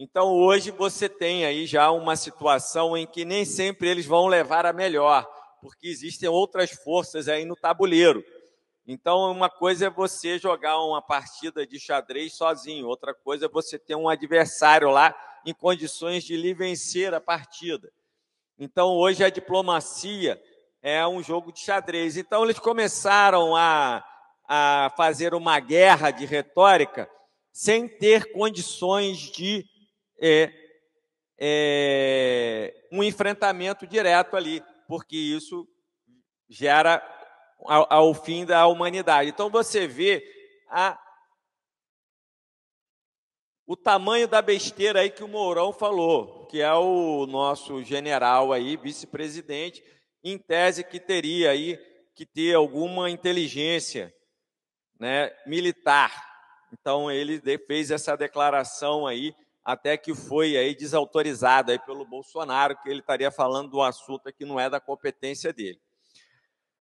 Então hoje você tem aí já uma situação em que nem sempre eles vão levar a melhor, porque existem outras forças aí no tabuleiro. Então uma coisa é você jogar uma partida de xadrez sozinho, outra coisa é você ter um adversário lá em condições de lhe vencer a partida. Então hoje a diplomacia é um jogo de xadrez. Então eles começaram a, a fazer uma guerra de retórica sem ter condições de é, é, um enfrentamento direto ali, porque isso gera ao, fim da humanidade. Então você vê a, o tamanho da besteira aí que o Mourão falou, que é o nosso general aí, vice-presidente, em tese que teria aí que ter alguma inteligência né, militar. Então ele fez essa declaração aí até que foi aí desautorizado aí pelo Bolsonaro, que ele estaria falando de um assunto que não é da competência dele.